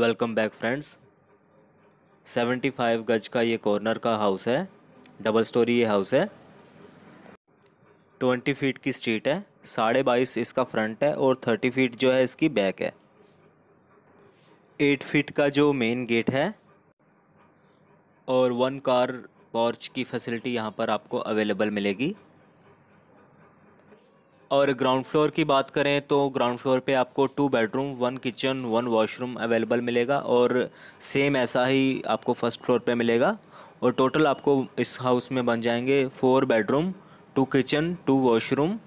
welcome back friends 75 गज का ये कॉर्नर का हाउस है डबल स्टोरी ये हाउस है 20 फीट की स्ट्रीट है साढ़े बाईस इसका फ्रंट है और 30 फीट जो है इसकी बैक है 8 फीट का जो मेन गेट है और वन कार पॉर्च की फैसिलिटी यहाँ पर आपको अवेलेबल मिलेगी और ग्राउंड फ्लोर की बात करें तो ग्राउंड फ्लोर पे आपको two bedroom one kitchen one washroom available मिलेगा और सेम ऐसा ही आपको फर्स्ट फ्लोर पे मिलेगा और टोटल आपको इस हाउस में बन जाएंगे four bedroom two kitchen two washroom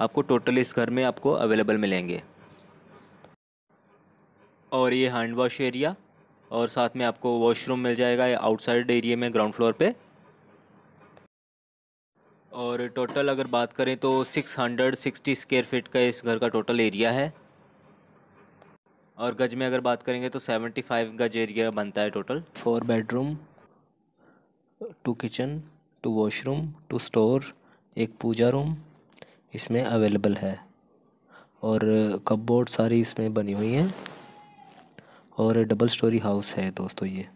आपको टोटल इस घर में आपको अवेलेबल मिलेंगे और ये हैंड वॉश एरिया और साथ में आपको वॉशरूम मिल जाएगा आउटसाइड एरिए में ग्राउंड फ्लोर पर और टोटल अगर बात करें तो 660 स्क्वायर फीट का इस घर का टोटल एरिया है और गज में अगर बात करेंगे तो 75 गज एरिया बनता है total four bedroom two kitchen two washroom two store एक पूजा रूम इसमें अवेलेबल है और कपबोर्ड सारी इसमें बनी हुई हैं और डबल स्टोरी हाउस है दोस्तों ये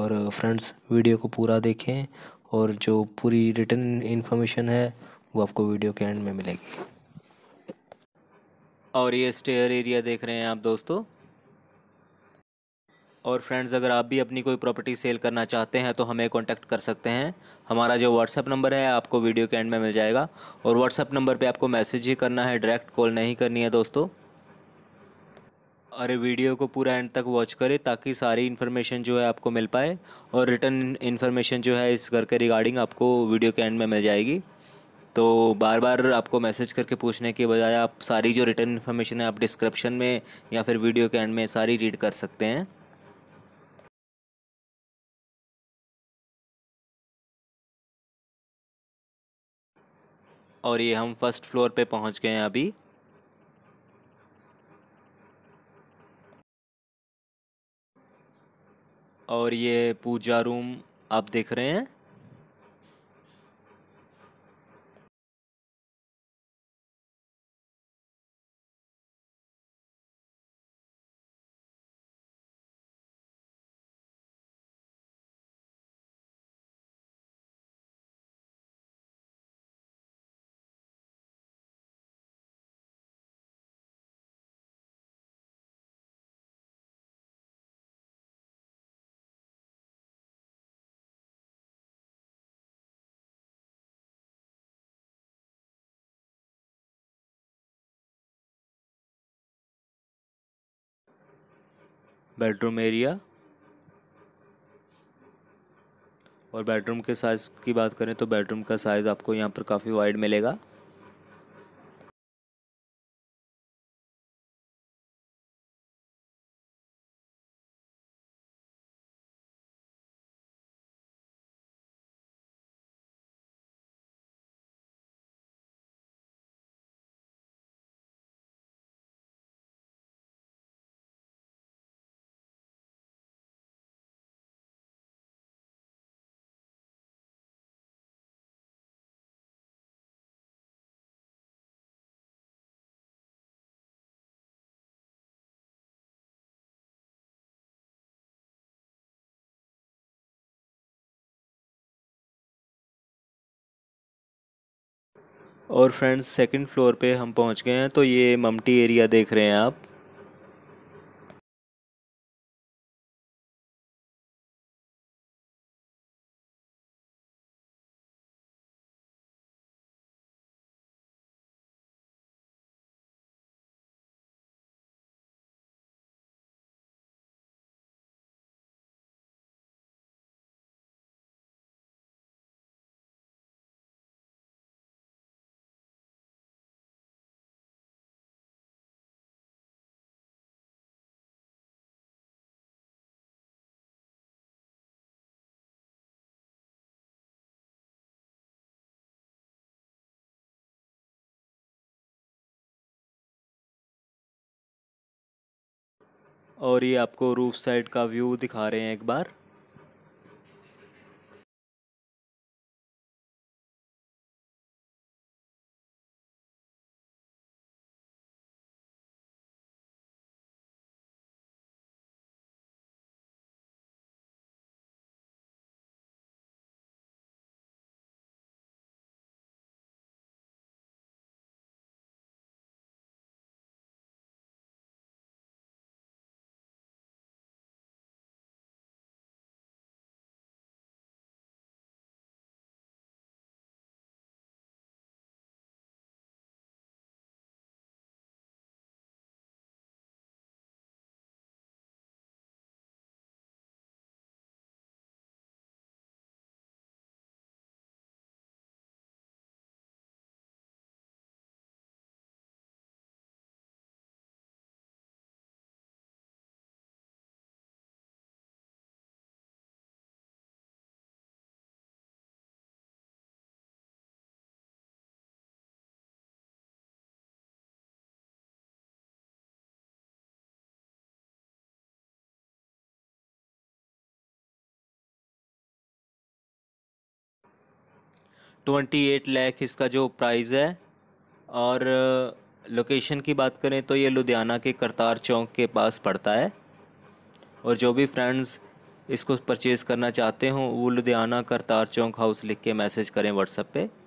और फ्रेंड्स वीडियो को पूरा देखें और जो पूरी रिटर्न इन्फॉर्मेशन है वो आपको वीडियो के एंड में मिलेगी और ये स्टेयर एरिया देख रहे हैं आप दोस्तों और फ्रेंड्स अगर आप भी अपनी कोई प्रॉपर्टी सेल करना चाहते हैं तो हमें कांटेक्ट कर सकते हैं हमारा जो व्हाट्सअप नंबर है आपको वीडियो के एंड में मिल जाएगा और व्हाट्सअप नंबर पे आपको मैसेज ही करना है डायरेक्ट कॉल नहीं करनी है दोस्तों अरे वीडियो को पूरा एंड तक वॉच करें ताकि सारी इन्फॉर्मेशन जो है आपको मिल पाए और रिटर्न इन्फॉर्मेशन जो है इस घर के रिगार्डिंग आपको वीडियो के एंड में मिल जाएगी तो बार बार आपको मैसेज करके पूछने के बजाय आप सारी जो रिटर्न इन्फॉर्मेशन है आप डिस्क्रिप्शन में या फिर वीडियो के एंड में सारी रीड कर सकते हैं और ये हम फर्स्ट फ्लोर पे पहुंच गए हैं अभी और ये पूजा रूम आप देख रहे हैं बेडरूम एरिया और बेडरूम के साइज़ की बात करें तो बेडरूम का साइज़ आपको यहाँ पर काफ़ी वाइड मिलेगा और फ्रेंड्स सेकंड फ्लोर पे हम पहुंच गए हैं तो ये ममटी एरिया देख रहे हैं आप और ये आपको रूफ साइड का व्यू दिखा रहे हैं एक बार ट्वेंटी एट लैख इसका जो प्राइस है और लोकेशन की बात करें तो ये लुधियाना के करतार चौक के पास पड़ता है और जो भी फ्रेंड्स इसको परचेज़ करना चाहते हों वो लुधियाना करतार चौक हाउस लिख के मैसेज करें व्हाट्सएप पे